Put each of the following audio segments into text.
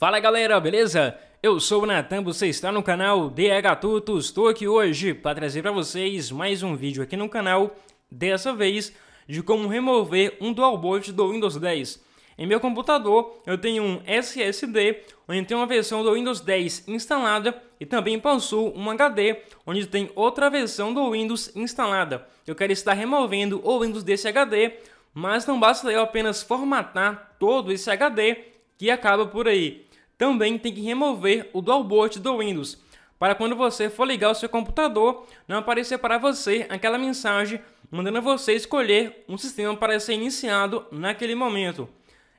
Fala galera, beleza? Eu sou o Natan, você está no canal DH Tutos, estou aqui hoje para trazer para vocês mais um vídeo aqui no canal, dessa vez de como remover um dual boot do Windows 10. Em meu computador eu tenho um SSD, onde tem uma versão do Windows 10 instalada e também possuo um HD, onde tem outra versão do Windows instalada. Eu quero estar removendo o Windows desse HD, mas não basta eu apenas formatar todo esse HD que acaba por aí também tem que remover o dual boot do Windows, para quando você for ligar o seu computador, não aparecer para você aquela mensagem mandando você escolher um sistema para ser iniciado naquele momento.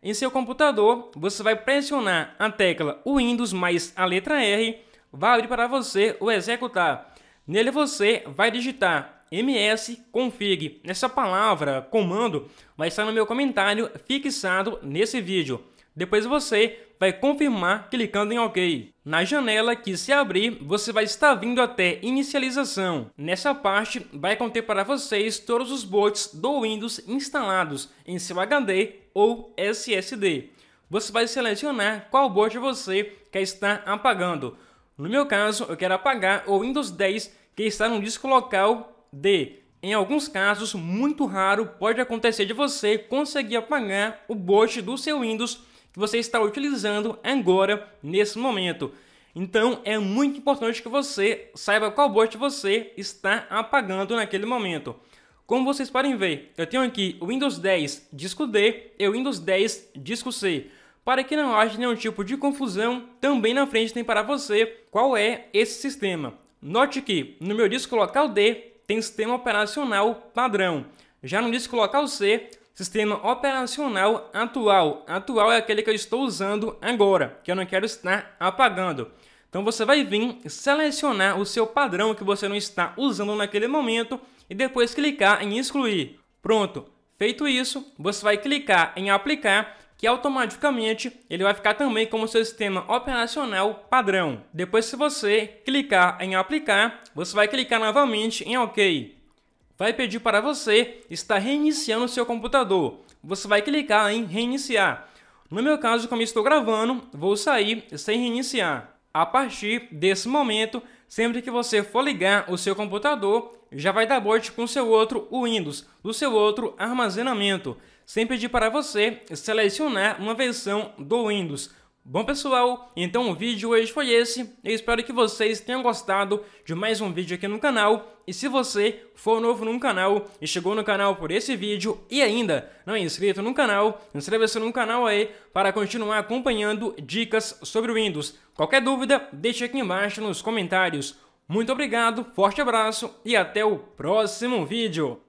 Em seu computador, você vai pressionar a tecla Windows mais a letra R, vai abrir para você o executar. Nele você vai digitar msconfig. Essa palavra, comando, vai estar no meu comentário fixado nesse vídeo. Depois você vai confirmar clicando em OK. Na janela que se abrir, você vai estar vindo até inicialização. Nessa parte, vai conter para vocês todos os bots do Windows instalados em seu HD ou SSD. Você vai selecionar qual boot você quer estar apagando. No meu caso, eu quero apagar o Windows 10 que está no disco local D. Em alguns casos, muito raro, pode acontecer de você conseguir apagar o boot do seu Windows que você está utilizando agora, nesse momento. Então é muito importante que você saiba qual bot você está apagando naquele momento. Como vocês podem ver, eu tenho aqui o Windows 10 disco D e o Windows 10 disco C. Para que não haja nenhum tipo de confusão, também na frente tem para você qual é esse sistema. Note que no meu disco local D tem sistema operacional padrão. Já no disco local C sistema operacional atual. Atual é aquele que eu estou usando agora, que eu não quero estar apagando. Então você vai vir selecionar o seu padrão que você não está usando naquele momento e depois clicar em excluir. Pronto. Feito isso, você vai clicar em aplicar que automaticamente ele vai ficar também como seu sistema operacional padrão. Depois se você clicar em aplicar, você vai clicar novamente em OK vai pedir para você estar reiniciando o seu computador. Você vai clicar em reiniciar. No meu caso, como estou gravando, vou sair sem reiniciar. A partir desse momento, sempre que você for ligar o seu computador, já vai dar boot com seu outro Windows, do seu outro armazenamento, sem pedir para você selecionar uma versão do Windows. Bom pessoal, então o vídeo hoje foi esse, eu espero que vocês tenham gostado de mais um vídeo aqui no canal, e se você for novo no canal e chegou no canal por esse vídeo e ainda não é inscrito no canal, inscreva-se no canal aí para continuar acompanhando dicas sobre o Windows. Qualquer dúvida, deixe aqui embaixo nos comentários. Muito obrigado, forte abraço e até o próximo vídeo!